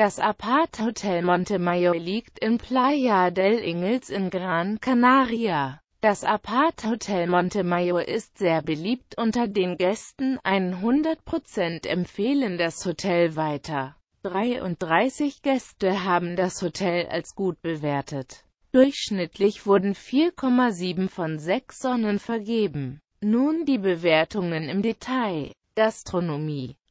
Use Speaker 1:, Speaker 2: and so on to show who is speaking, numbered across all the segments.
Speaker 1: Das Apart Hotel Montemayor liegt in Playa del Ingles in Gran Canaria. Das Apart Hotel Montemayor ist sehr beliebt unter den Gästen, 100% empfehlen das Hotel weiter. 33 Gäste haben das Hotel als gut bewertet. Durchschnittlich wurden 4,7 von 6 Sonnen vergeben. Nun die Bewertungen im Detail. Gastronomie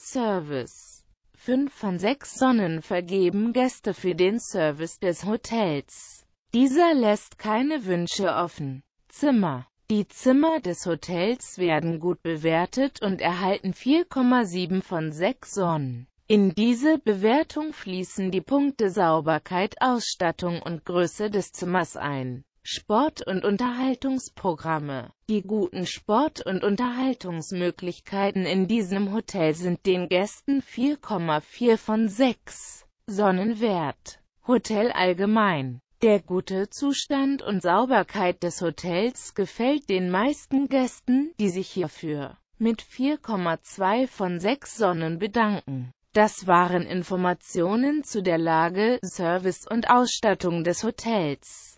Speaker 1: Service. Fünf von sechs Sonnen vergeben Gäste für den Service des Hotels. Dieser lässt keine Wünsche offen. Zimmer. Die Zimmer des Hotels werden gut bewertet und erhalten 4,7 von 6 Sonnen. In diese Bewertung fließen die Punkte Sauberkeit, Ausstattung und Größe des Zimmers ein. Sport- und Unterhaltungsprogramme. Die guten Sport- und Unterhaltungsmöglichkeiten in diesem Hotel sind den Gästen 4,4 von 6 Sonnenwert Hotel allgemein. Der gute Zustand und Sauberkeit des Hotels gefällt den meisten Gästen, die sich hierfür mit 4,2 von 6 Sonnen bedanken. Das waren Informationen zu der Lage, Service und Ausstattung des Hotels.